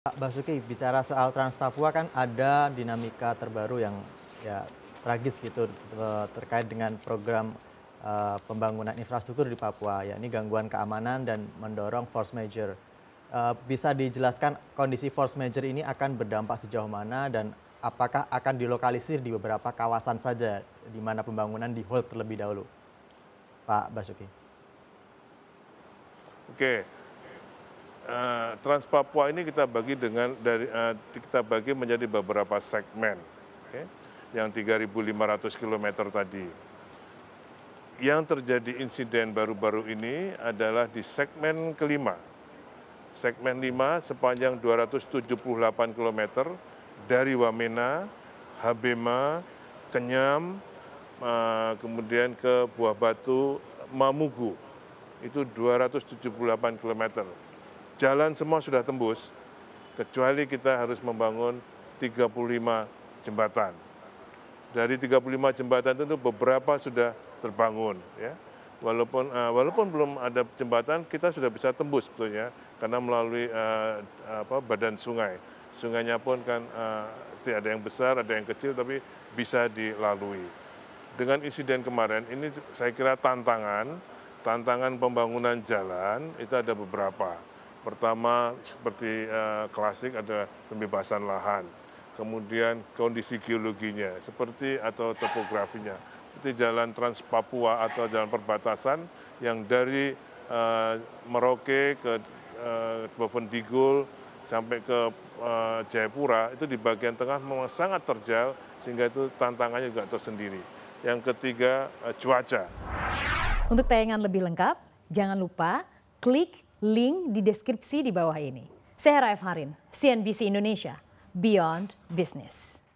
Pak Basuki, bicara soal Trans Papua kan ada dinamika terbaru yang ya tragis gitu eh, terkait dengan program uh, pembangunan infrastruktur di Papua, yakni gangguan keamanan dan mendorong force major. Uh, bisa dijelaskan kondisi force major ini akan berdampak sejauh mana dan apakah akan dilokalisir di beberapa kawasan saja di mana pembangunan di hold terlebih dahulu, Pak Basuki? Oke. Okay. Eh, Trans Papua ini kita bagi dengan dari eh, kita bagi menjadi beberapa segmen, okay? yang 3.500 km tadi. Yang terjadi insiden baru-baru ini adalah di segmen kelima, segmen lima sepanjang 278 km dari Wamena, Habema, Kenyam, eh, kemudian ke Buah Batu, Mamugu. Itu 278 km jalan semua sudah tembus, kecuali kita harus membangun 35 jembatan. Dari 35 jembatan itu beberapa sudah terbangun, ya. Walaupun uh, walaupun belum ada jembatan, kita sudah bisa tembus sebetulnya karena melalui uh, apa, badan sungai. Sungainya pun kan uh, ada yang besar, ada yang kecil, tapi bisa dilalui. Dengan insiden kemarin, ini saya kira tantangan, tantangan pembangunan jalan itu ada beberapa Pertama seperti uh, klasik ada pembebasan lahan, kemudian kondisi geologinya seperti atau topografinya, seperti jalan Trans Papua atau jalan perbatasan yang dari uh, Merauke ke uh, eh, Bovendigul sampai ke uh, Jayapura itu di bagian tengah memang sangat terjal sehingga itu tantangannya juga tersendiri. Yang ketiga uh, cuaca. Untuk tayangan lebih lengkap, jangan lupa klik Link di deskripsi di bawah ini. Saya Raif Harin, CNBC Indonesia, Beyond Business.